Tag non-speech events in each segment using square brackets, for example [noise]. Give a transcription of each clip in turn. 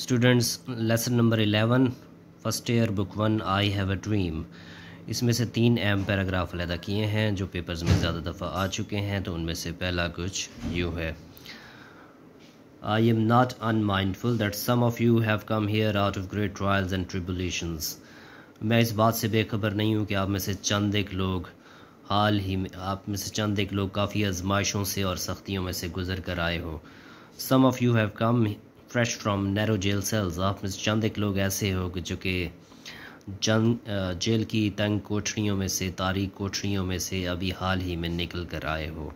students lesson number eleven first year book one I have a dream इसमें से तीन M paragraph अलहदा किए हैं जो पेपर्स में ज़्यादा दफ़ा आ चुके हैं तो उनमें से पहला कुछ यू है I am not unmindful that some of you have come here out of great trials and tribulations मैं इस बात से बेखबर नहीं हूँ कि आप में से चंद एक लोग हाल ही में आप में से चंद एक लोग काफ़ी आजमाइशों से और सख्तियों में से गुजर कर आए हो some of you have come fresh from narrow jail cells आप में से चंद एक लोग ऐसे हो जो कि जंग जेल की तंग कोठरियों में से तारीख कोठरियों में से अभी हाल ही में निकल कर आए हो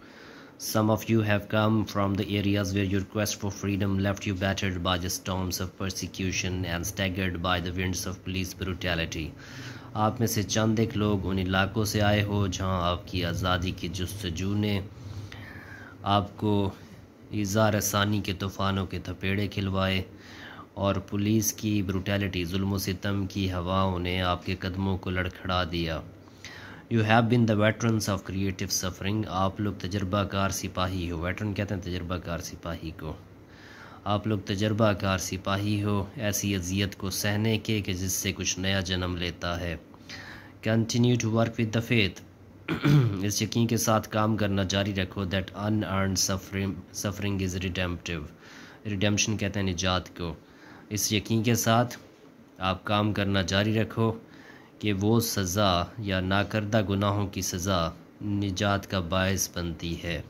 some of you have come from the areas where your quest for freedom left you battered by the storms of persecution and staggered by the winds of police brutality आप में से चंद एक लोग उन इलाकों से आए हो जहाँ आपकी आज़ादी की जस्तजू ने आपको इजार सानी के तूफ़ानों के थपेड़े खिलवाए और पुलिस की ब्रुटैलिटी जुल्म सितम की हवाओं ने आपके कदमों को लड़खड़ा दिया you have been the veterans of creative suffering आप लोग तजर्बाकार सिपाही हो वेटरन कहते हैं तजर्बाकार सिपाही को आप लोग तजर्बाकार सिपाही हो ऐसी अजियत को सहने के कि जिससे कुछ नया जन्म लेता है continue to work with the faith इस यकीन के साथ काम करना जारी रखो that unearned suffering is redemptive redemption कहते हैं निजात को इस यकीन के साथ आप काम करना जारी रखो कि वो सज़ा या नाकर्दा गुनाहों की सज़ा निजात का बायस बनती है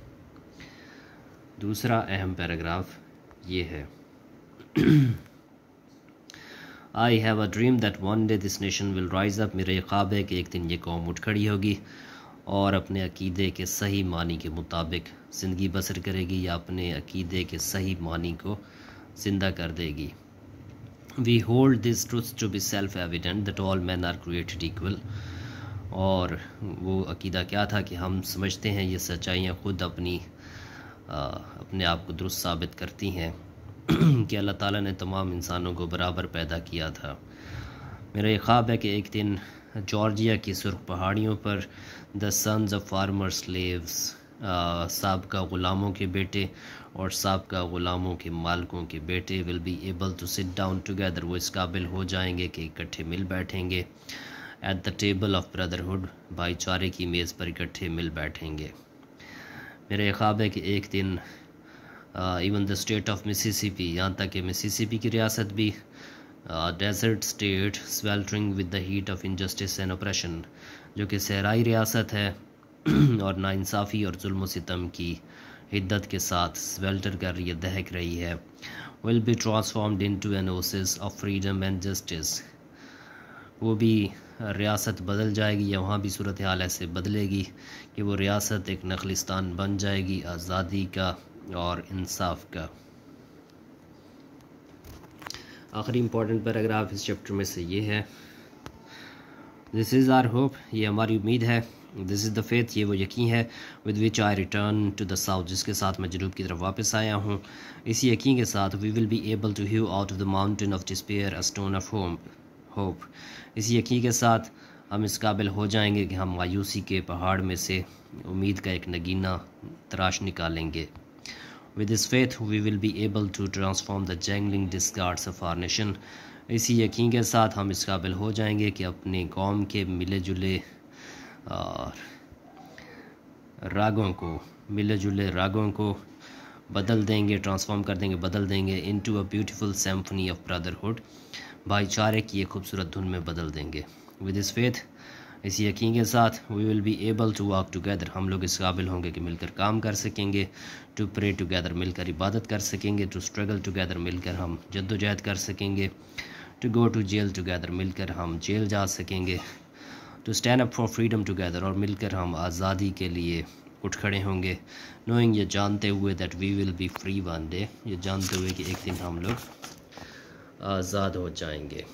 दूसरा अहम पैराग्राफ ये है I have a dream that one day this nation will rise up मेरा ख्वाब है कि एक दिन ये कौम उठ खड़ी होगी और अपने अकीदे के सही मानी के मुताबिक ज़िंदगी बसर करेगी या अपने अकीदे के सही मानी को ज़िंदा कर देगी we hold this truth to be self evident that all man are created equal और वो अकीदा क्या था कि हम समझते हैं ये सच्चाइयाँ खुद अपनी आ, अपने आप को दुरुस्त साबित करती हैं कि अल्लाह ताला ने तमाम इंसानों को बराबर पैदा किया था मेरा ये ख्वाब है कि एक दिन जॉर्जिया की सुर्ख पहाड़ियों पर the sons of former slaves सबका ग़ुलामों के बेटे और सबका ग़ुलामों के मालकों के बेटे will be able to sit down together वो इस काबिल हो जाएंगे कि इकट्ठे मिल बैठेंगे at the table of brotherhood भाईचारे की मेज़ पर इकट्ठे मिल बैठेंगे मेरा ये ख्वाब है कि एक दिन even the state of Mississippi यहाँ तक कि मिसिसिपी की रियासत भी desert state sweltering with the heat of injustice and oppression जो कि सहराई रियासत है [clears throat] और नाइंसाफ़ी और म्म सितम की हिद्दत के साथ स्वेल्टर कर है दहक रही है will be transformed into an oasis of freedom and justice वो भी रियासत बदल जाएगी या वहाँ भी सूरत हाल ऐसे बदलेगी कि वो रियासत एक नखलिस्तान बन जाएगी आज़ादी का और इंसाफ का आखिरी इंपॉर्टेंट पैराग्राफ इस चैप्टर में से ये है दिस इज़ आर होप ये हमारी उम्मीद है दिस इज़ द फेथ ये वो यकीन है with which I return to the south जिसके साथ मैं जनूब की तरफ वापस आया हूँ इसी यकीन के साथ we will be able to hew out of the mountain of despair a stone of home hope इसी यकीन के साथ हम इस काबिल हो जाएंगे कि हम मायूसी के पहाड़ में से उम्मीद का एक नगीना तराश निकालेंगे विद इस faith we will be able to transform the jangling discords of our nation इसी यकीन के साथ हम इस काबिल हो जाएंगे कि अपने कौम के मिले जुले और रागों को मिले जुले रागों को बदल देंगे ट्रांसफॉर्म कर देंगे बदल देंगे to a beautiful symphony of brotherhood भाईचारे की एक खूबसूरत धुन में बदल देंगे विद इस फेथ इस यकीन के साथ we will be able to work together हम लोग इस काबिल होंगे कि मिलकर काम कर सकेंगे टू प्रे टुगेदर मिलकर इबादत कर सकेंगे टू स्ट्रगल टुगेदर मिलकर हम जद्दोजहद कर सकेंगे to go to jail together मिलकर हम जेल जा सकेंगे to stand up for freedom together और मिलकर हम आज़ादी के लिए उठ खड़े होंगे नोइंग ये जानते हुए that we will be free one day ये जानते हुए कि एक दिन हम लोग आज़ाद हो जाएंगे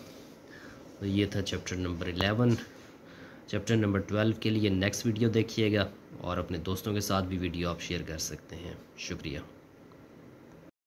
तो ये था chapter number eleven chapter number twelve के लिए नेक्स्ट वीडियो देखिएगा और अपने दोस्तों के साथ भी वीडियो आप शेयर कर सकते हैं शुक्रिया